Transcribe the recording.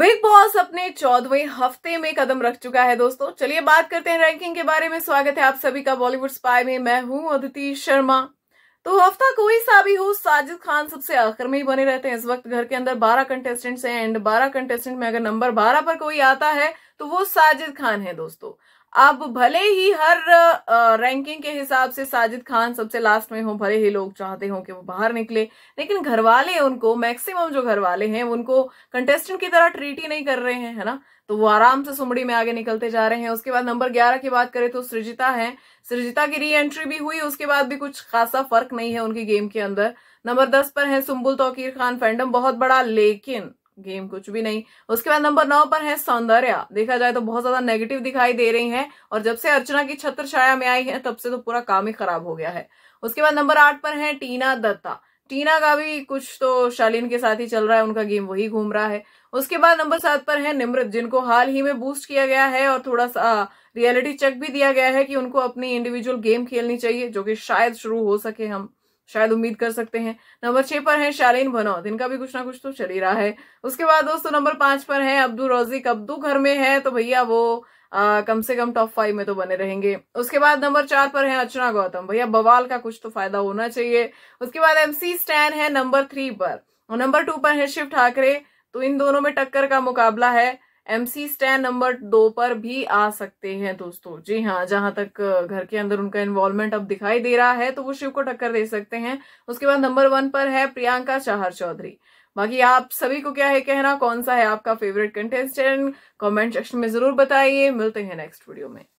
big boss अपने चौदहवें हफ्ते में कदम रख चुका है दोस्तों चलिए बात करते हैं रैंकिंग के बारे में स्वागत है आप सभी का बॉलीवुड स्पाई में मैं हूं अदिति शर्मा तो हफ्ता कोई सा भी हो साजिद खान सबसे आखिर में ही बने रहते हैं इस वक्त घर के अंदर बारह कंटेस्टेंट्स हैं एंड बारह कंटेस्टेंट में अगर नंबर बारह पर कोई आता है तो वो साजिद खान है दोस्तों अब भले ही हर रैंकिंग के हिसाब से साजिद खान सबसे लास्ट में हो भले ही लोग चाहते हो कि वो बाहर निकले लेकिन घर वाले उनको मैक्सिमम जो घर वाले हैं उनको कंटेस्टेंट की तरह ट्रीट ही नहीं कर रहे हैं है ना तो वो आराम से सुमड़ी में आगे निकलते जा रहे हैं उसके बाद नंबर ग्यारह की बात करें तो सृजिता है सृजिता की री एंट्री भी हुई उसके बाद भी कुछ खासा फर्क नहीं है उनकी गेम के अंदर नंबर दस पर है सुम्बुल तोकीर खान फैंडम बहुत बड़ा लेकिन गेम कुछ भी नहीं उसके बाद नंबर नौ पर है सौंदर्या देखा जाए तो बहुत ज्यादा नेगेटिव दिखाई दे रही हैं और जब से अर्चना की छत्र छाया में आई है तब से तो पूरा काम ही खराब हो गया है उसके बाद नंबर आठ पर है टीना दत्ता टीना का भी कुछ तो शालीन के साथ ही चल रहा है उनका गेम वही घूम रहा है उसके बाद नंबर सात पर है निमृत जिनको हाल ही में बूस्ट किया गया है और थोड़ा सा रियलिटी चेक भी दिया गया है कि उनको अपनी इंडिविजुअल गेम खेलनी चाहिए जो कि शायद शुरू हो सके हम शायद उम्मीद कर सकते हैं नंबर छह पर है शालीन भनौत इनका भी कुछ ना कुछ तो चल ही रहा है उसके बाद दोस्तों नंबर पांच पर है अब्दुल रौजिक अब्दू घर में है तो भैया वो आ, कम से कम टॉप फाइव में तो बने रहेंगे उसके बाद नंबर चार पर है अर्चना गौतम भैया बवाल का कुछ तो फायदा होना चाहिए उसके बाद एमसी स्टैन है नंबर थ्री पर और नंबर टू पर है शिव ठाकरे तो इन दोनों में टक्कर का मुकाबला है एमसी स्टैंड नंबर दो पर भी आ सकते हैं दोस्तों जी हाँ जहां तक घर के अंदर उनका इन्वॉल्वमेंट अब दिखाई दे रहा है तो वो शिव को टक्कर दे सकते हैं उसके बाद नंबर वन पर है प्रियंका चाहर चौधरी बाकी आप सभी को क्या है कहना कौन सा है आपका फेवरेट कंटेस्टेंट कमेंट सेक्शन में जरूर बताइए मिलते हैं नेक्स्ट वीडियो में